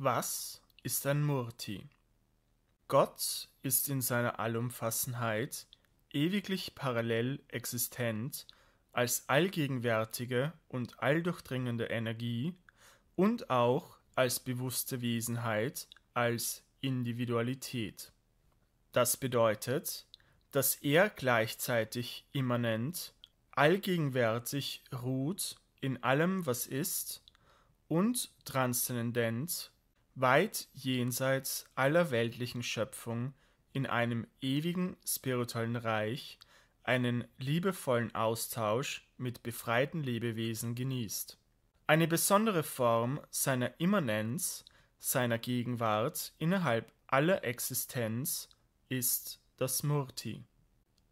Was ist ein Murti? Gott ist in seiner Allumfassenheit ewiglich parallel existent als allgegenwärtige und alldurchdringende Energie und auch als bewusste Wesenheit, als Individualität. Das bedeutet, dass er gleichzeitig immanent, allgegenwärtig ruht in allem, was ist, und transzendent weit jenseits aller weltlichen Schöpfung in einem ewigen spirituellen Reich einen liebevollen Austausch mit befreiten Lebewesen genießt. Eine besondere Form seiner Immanenz, seiner Gegenwart innerhalb aller Existenz ist das Murti.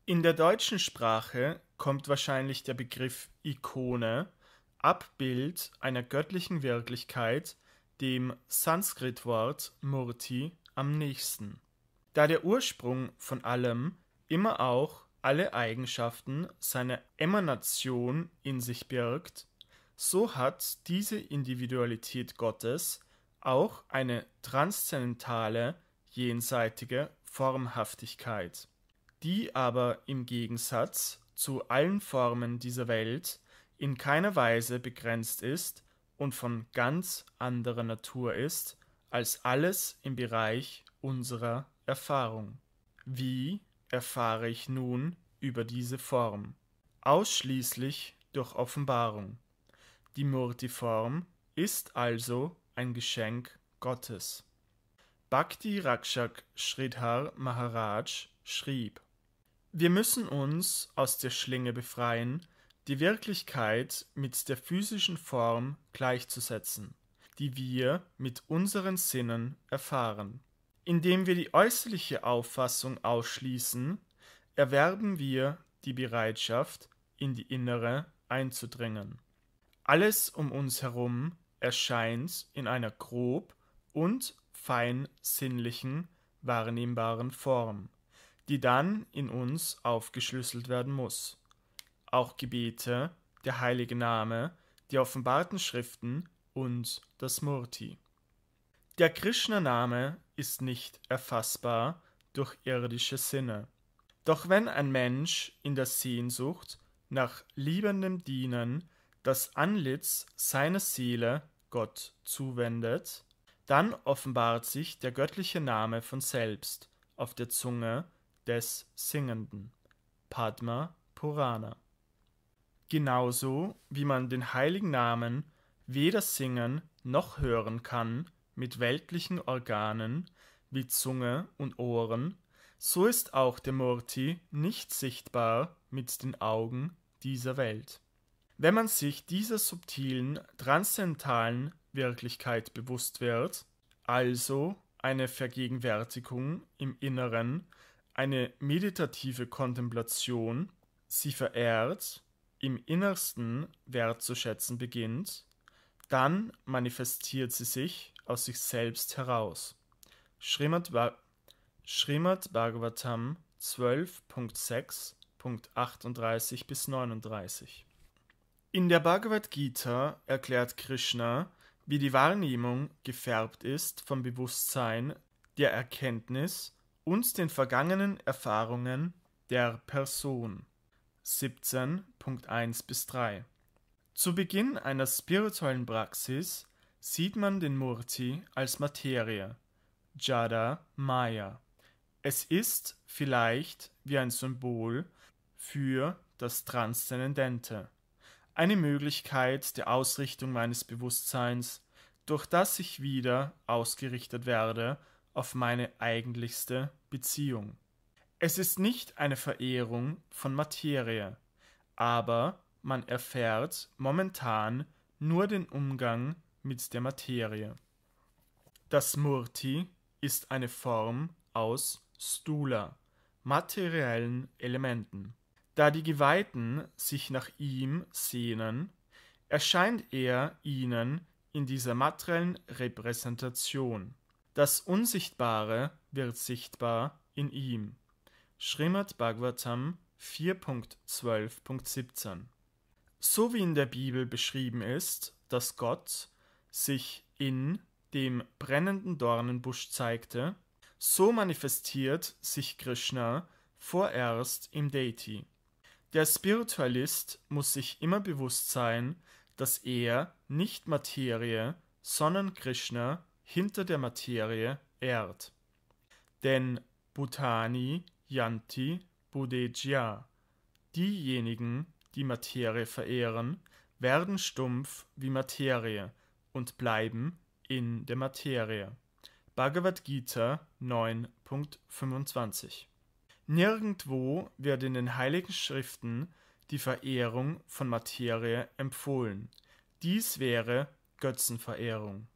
In der deutschen Sprache kommt wahrscheinlich der Begriff Ikone, Abbild einer göttlichen Wirklichkeit dem Sanskritwort Murti am nächsten, da der Ursprung von allem immer auch alle Eigenschaften seiner Emanation in sich birgt, so hat diese Individualität Gottes auch eine transzendentale, jenseitige Formhaftigkeit, die aber im Gegensatz zu allen Formen dieser Welt in keiner Weise begrenzt ist und von ganz anderer Natur ist als alles im Bereich unserer Erfahrung. Wie erfahre ich nun über diese Form? Ausschließlich durch Offenbarung. Die Murti-Form ist also ein Geschenk Gottes. Bhakti Rakshak Sridhar Maharaj schrieb: Wir müssen uns aus der Schlinge befreien, die Wirklichkeit mit der physischen Form gleichzusetzen, die wir mit unseren Sinnen erfahren. Indem wir die äußerliche Auffassung ausschließen, erwerben wir die Bereitschaft, in die innere einzudringen. Alles um uns herum erscheint in einer grob und fein sinnlichen, wahrnehmbaren Form, die dann in uns aufgeschlüsselt werden muss auch Gebete, der heilige Name, die offenbarten Schriften und das Murti. Der Krishna-Name ist nicht erfassbar durch irdische Sinne. Doch wenn ein Mensch in der Sehnsucht nach liebendem Dienen das Anlitz seiner Seele Gott zuwendet, dann offenbart sich der göttliche Name von selbst auf der Zunge des Singenden. Padma Purana. Genauso wie man den heiligen Namen weder singen noch hören kann mit weltlichen Organen wie Zunge und Ohren, so ist auch der Murti nicht sichtbar mit den Augen dieser Welt. Wenn man sich dieser subtilen, transzendentalen Wirklichkeit bewusst wird, also eine Vergegenwärtigung im Inneren, eine meditative Kontemplation, sie verehrt im Innersten wertzuschätzen beginnt, dann manifestiert sie sich aus sich selbst heraus. Srimad, ba Srimad Bhagavatam 12.6.38 bis 39 In der Bhagavad Gita erklärt Krishna, wie die Wahrnehmung gefärbt ist vom Bewusstsein, der Erkenntnis und den vergangenen Erfahrungen der Person. 17.1 bis 3. Zu Beginn einer spirituellen Praxis sieht man den Murti als Materie, Jada Maya. Es ist vielleicht wie ein Symbol für das Transzendente, eine Möglichkeit der Ausrichtung meines Bewusstseins, durch das ich wieder ausgerichtet werde auf meine eigentlichste Beziehung. Es ist nicht eine Verehrung von Materie, aber man erfährt momentan nur den Umgang mit der Materie. Das Murti ist eine Form aus Stula, materiellen Elementen. Da die Geweihten sich nach ihm sehnen, erscheint er ihnen in dieser materiellen Repräsentation. Das Unsichtbare wird sichtbar in ihm. Srimad Bhagavatam 4.12.17 So wie in der Bibel beschrieben ist, dass Gott sich in dem brennenden Dornenbusch zeigte, so manifestiert sich Krishna vorerst im Deity. Der Spiritualist muss sich immer bewusst sein, dass er nicht Materie, sondern Krishna hinter der Materie ehrt. Denn Bhutani Yanti Buddhejaya. Diejenigen, die Materie verehren, werden stumpf wie Materie und bleiben in der Materie. Bhagavad Gita 9.25 Nirgendwo wird in den heiligen Schriften die Verehrung von Materie empfohlen. Dies wäre Götzenverehrung.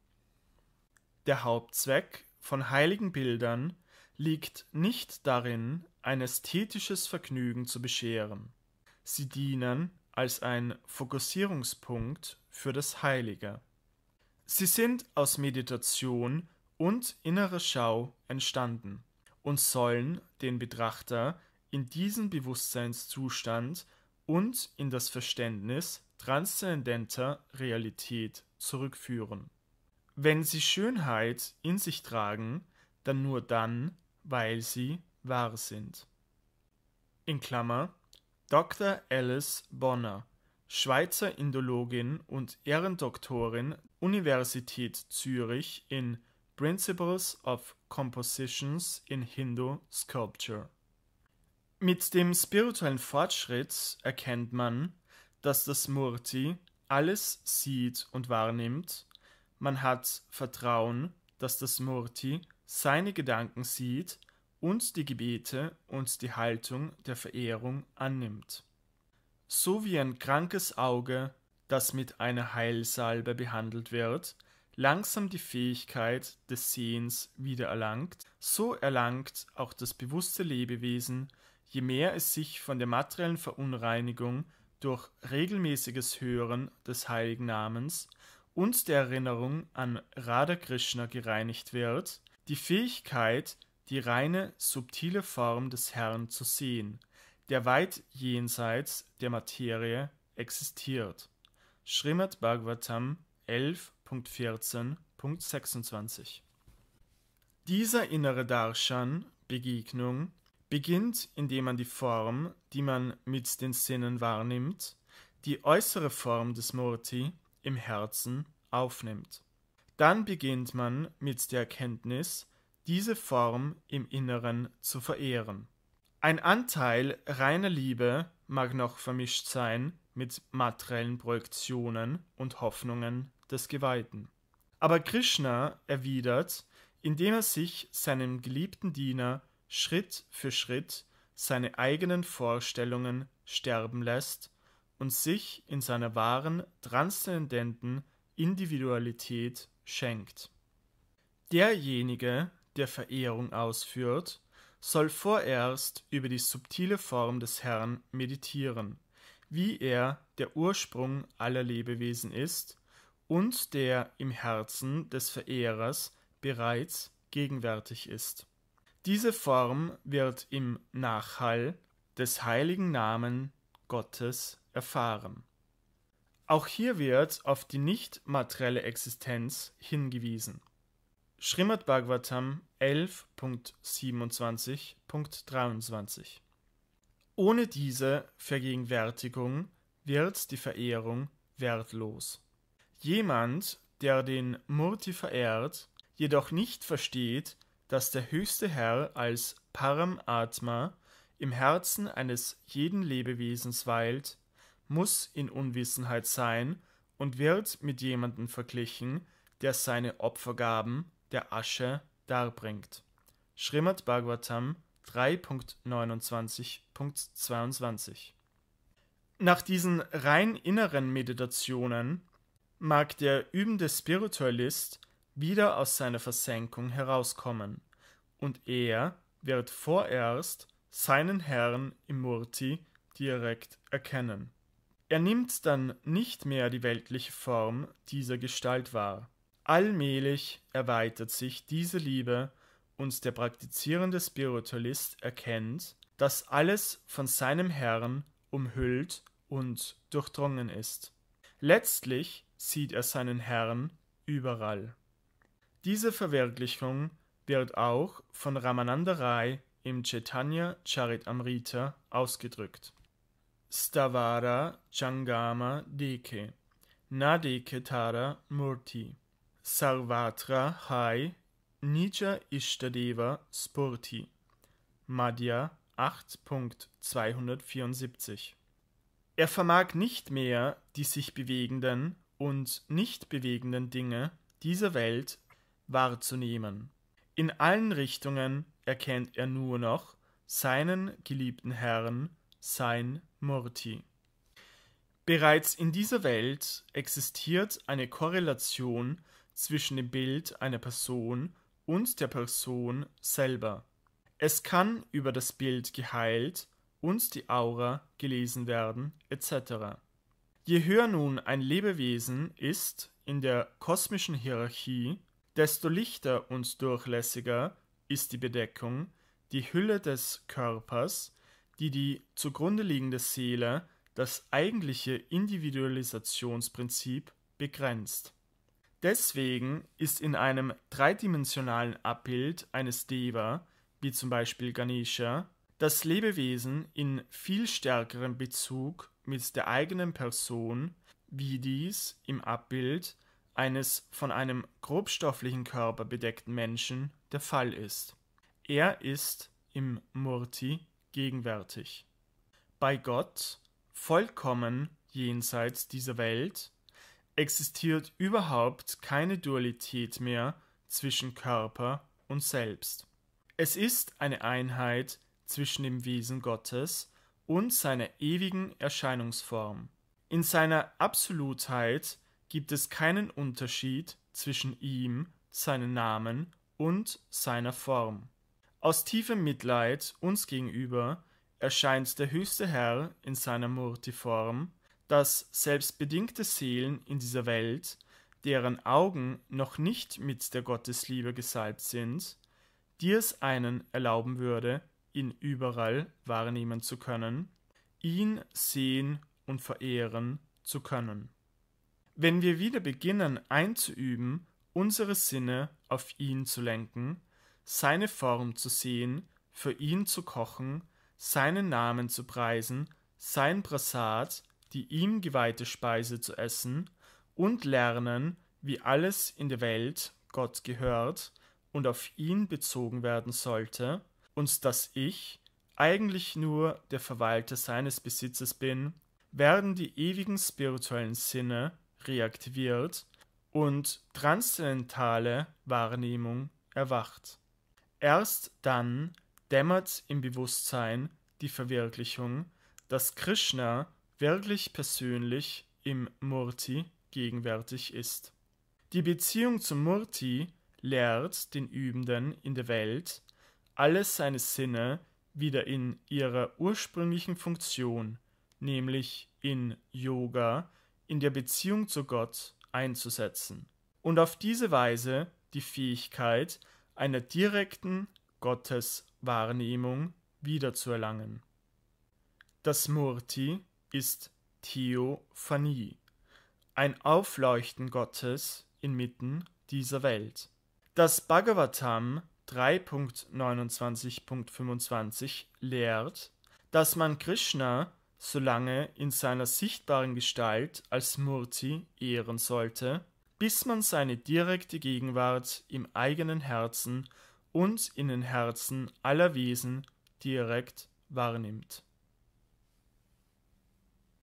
Der Hauptzweck von heiligen Bildern liegt nicht darin, ein ästhetisches Vergnügen zu bescheren. Sie dienen als ein Fokussierungspunkt für das Heilige. Sie sind aus Meditation und innerer Schau entstanden und sollen den Betrachter in diesen Bewusstseinszustand und in das Verständnis transzendenter Realität zurückführen. Wenn sie Schönheit in sich tragen, dann nur dann, weil sie wahr sind. In Klammer Dr. Alice Bonner, Schweizer Indologin und Ehrendoktorin Universität Zürich in Principles of Compositions in Hindu Sculpture. Mit dem spirituellen Fortschritt erkennt man, dass das Murti alles sieht und wahrnimmt, man hat Vertrauen, dass das Murti seine Gedanken sieht und die Gebete und die Haltung der Verehrung annimmt. So wie ein krankes Auge, das mit einer Heilsalbe behandelt wird, langsam die Fähigkeit des Sehens wiedererlangt, so erlangt auch das bewusste Lebewesen, je mehr es sich von der materiellen Verunreinigung durch regelmäßiges Hören des heiligen Namens und der Erinnerung an Radha Krishna gereinigt wird, die Fähigkeit, die reine, subtile Form des Herrn zu sehen, der weit jenseits der Materie existiert. Srimad Bhagavatam 11.14.26 Dieser innere Darshan, Begegnung, beginnt, indem man die Form, die man mit den Sinnen wahrnimmt, die äußere Form des Murti im Herzen aufnimmt dann beginnt man mit der Erkenntnis, diese Form im Inneren zu verehren. Ein Anteil reiner Liebe mag noch vermischt sein mit materiellen Projektionen und Hoffnungen des Geweihten. Aber Krishna erwidert, indem er sich seinem geliebten Diener Schritt für Schritt seine eigenen Vorstellungen sterben lässt und sich in seiner wahren transzendenten Individualität schenkt. Derjenige, der Verehrung ausführt, soll vorerst über die subtile Form des Herrn meditieren, wie er der Ursprung aller Lebewesen ist und der im Herzen des Verehrers bereits gegenwärtig ist. Diese Form wird im Nachhall des heiligen Namen Gottes erfahren. Auch hier wird auf die nicht materielle Existenz hingewiesen. Srimad Bhagavatam 11.27.23 Ohne diese Vergegenwärtigung wird die Verehrung wertlos. Jemand, der den Murti verehrt, jedoch nicht versteht, dass der höchste Herr als Param Atma im Herzen eines jeden Lebewesens weilt, muss in Unwissenheit sein und wird mit jemandem verglichen, der seine Opfergaben der Asche darbringt. Srimad Bhagavatam 3.29.22 Nach diesen rein inneren Meditationen mag der übende Spiritualist wieder aus seiner Versenkung herauskommen, und er wird vorerst seinen Herrn im Murti direkt erkennen. Er nimmt dann nicht mehr die weltliche Form dieser Gestalt wahr. Allmählich erweitert sich diese Liebe und der praktizierende Spiritualist erkennt, dass alles von seinem Herrn umhüllt und durchdrungen ist. Letztlich sieht er seinen Herrn überall. Diese Verwirklichung wird auch von Ramananda Rai im Chaitanya Charitamrita ausgedrückt. Stavara Changama Deke Nadeketara Murti Sarvatra Hai Nija Ishtadeva Spurti Madhya 8.274 Er vermag nicht mehr, die sich bewegenden und nicht bewegenden Dinge dieser Welt wahrzunehmen. In allen Richtungen erkennt er nur noch seinen geliebten Herrn sein Murti. Bereits in dieser Welt existiert eine Korrelation zwischen dem Bild einer Person und der Person selber. Es kann über das Bild geheilt und die Aura gelesen werden, etc. Je höher nun ein Lebewesen ist in der kosmischen Hierarchie, desto lichter und durchlässiger ist die Bedeckung, die Hülle des Körpers, die die zugrunde liegende Seele, das eigentliche Individualisationsprinzip, begrenzt. Deswegen ist in einem dreidimensionalen Abbild eines Deva, wie zum Beispiel Ganesha, das Lebewesen in viel stärkerem Bezug mit der eigenen Person, wie dies im Abbild eines von einem grobstofflichen Körper bedeckten Menschen der Fall ist. Er ist im Murti gegenwärtig. Bei Gott, vollkommen jenseits dieser Welt, existiert überhaupt keine Dualität mehr zwischen Körper und Selbst. Es ist eine Einheit zwischen dem Wesen Gottes und seiner ewigen Erscheinungsform. In seiner Absolutheit gibt es keinen Unterschied zwischen ihm, seinen Namen und seiner Form. Aus tiefem Mitleid uns gegenüber erscheint der höchste Herr in seiner Murtiform, dass selbst bedingte Seelen in dieser Welt, deren Augen noch nicht mit der Gottesliebe gesalbt sind, dir es einen erlauben würde, ihn überall wahrnehmen zu können, ihn sehen und verehren zu können. Wenn wir wieder beginnen einzuüben, unsere Sinne auf ihn zu lenken, seine Form zu sehen, für ihn zu kochen, seinen Namen zu preisen, sein Prasad, die ihm geweihte Speise zu essen, und lernen, wie alles in der Welt Gott gehört und auf ihn bezogen werden sollte, und dass ich eigentlich nur der Verwalter seines Besitzes bin, werden die ewigen spirituellen Sinne reaktiviert und transzendentale Wahrnehmung erwacht. Erst dann dämmert im Bewusstsein die Verwirklichung, dass Krishna wirklich persönlich im Murti gegenwärtig ist. Die Beziehung zum Murti lehrt den Übenden in der Welt, alle seine Sinne wieder in ihrer ursprünglichen Funktion, nämlich in Yoga, in der Beziehung zu Gott einzusetzen und auf diese Weise die Fähigkeit, einer direkten Gotteswahrnehmung wiederzuerlangen. Das Murti ist Theophanie, ein Aufleuchten Gottes inmitten dieser Welt. Das Bhagavatam 3.29.25 lehrt, dass man Krishna solange in seiner sichtbaren Gestalt als Murti ehren sollte, bis man seine direkte Gegenwart im eigenen Herzen und in den Herzen aller Wesen direkt wahrnimmt